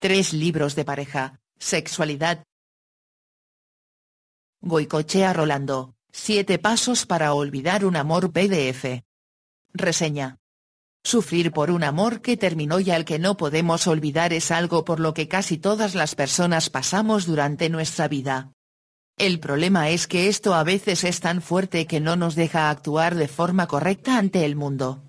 Tres libros de pareja, sexualidad. Goicochea Rolando, Siete pasos para olvidar un amor PDF. Reseña. Sufrir por un amor que terminó y al que no podemos olvidar es algo por lo que casi todas las personas pasamos durante nuestra vida. El problema es que esto a veces es tan fuerte que no nos deja actuar de forma correcta ante el mundo.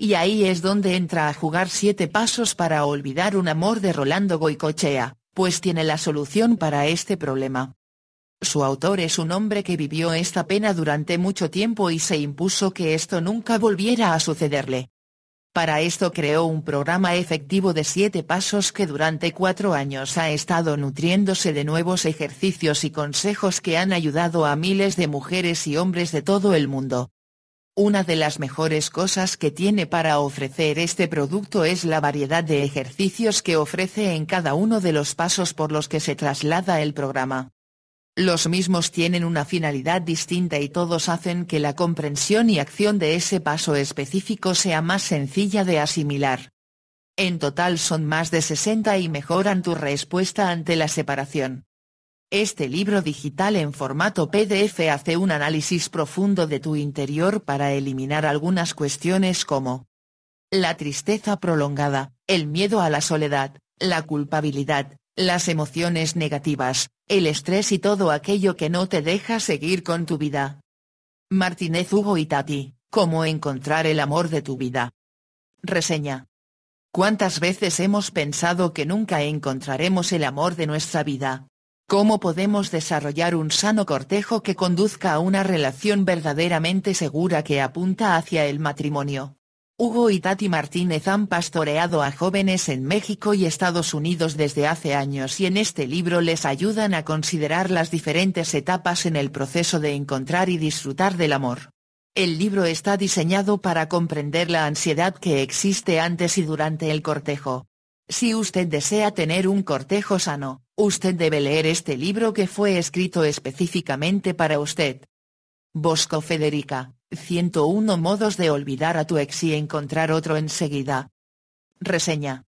Y ahí es donde entra a jugar siete pasos para olvidar un amor de Rolando Goicochea, pues tiene la solución para este problema. Su autor es un hombre que vivió esta pena durante mucho tiempo y se impuso que esto nunca volviera a sucederle. Para esto creó un programa efectivo de siete pasos que durante cuatro años ha estado nutriéndose de nuevos ejercicios y consejos que han ayudado a miles de mujeres y hombres de todo el mundo. Una de las mejores cosas que tiene para ofrecer este producto es la variedad de ejercicios que ofrece en cada uno de los pasos por los que se traslada el programa. Los mismos tienen una finalidad distinta y todos hacen que la comprensión y acción de ese paso específico sea más sencilla de asimilar. En total son más de 60 y mejoran tu respuesta ante la separación. Este libro digital en formato PDF hace un análisis profundo de tu interior para eliminar algunas cuestiones como la tristeza prolongada, el miedo a la soledad, la culpabilidad, las emociones negativas, el estrés y todo aquello que no te deja seguir con tu vida. Martínez Hugo y Tati, ¿cómo encontrar el amor de tu vida? Reseña. ¿Cuántas veces hemos pensado que nunca encontraremos el amor de nuestra vida, ¿Cómo podemos desarrollar un sano cortejo que conduzca a una relación verdaderamente segura que apunta hacia el matrimonio? Hugo y Tati Martínez han pastoreado a jóvenes en México y Estados Unidos desde hace años y en este libro les ayudan a considerar las diferentes etapas en el proceso de encontrar y disfrutar del amor. El libro está diseñado para comprender la ansiedad que existe antes y durante el cortejo, si usted desea tener un cortejo sano, usted debe leer este libro que fue escrito específicamente para usted. Bosco Federica, 101 modos de olvidar a tu ex y encontrar otro enseguida. Reseña.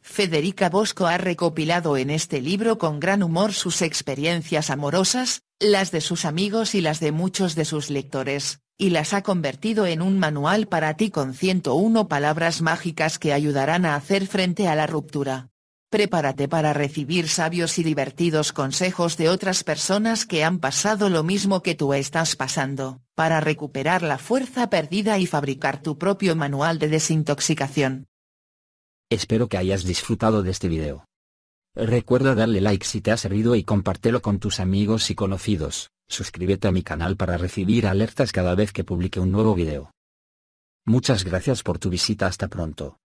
Federica Bosco ha recopilado en este libro con gran humor sus experiencias amorosas, las de sus amigos y las de muchos de sus lectores, y las ha convertido en un manual para ti con 101 palabras mágicas que ayudarán a hacer frente a la ruptura. Prepárate para recibir sabios y divertidos consejos de otras personas que han pasado lo mismo que tú estás pasando, para recuperar la fuerza perdida y fabricar tu propio manual de desintoxicación. Espero que hayas disfrutado de este video. Recuerda darle like si te ha servido y compártelo con tus amigos y conocidos. Suscríbete a mi canal para recibir alertas cada vez que publique un nuevo video. Muchas gracias por tu visita hasta pronto.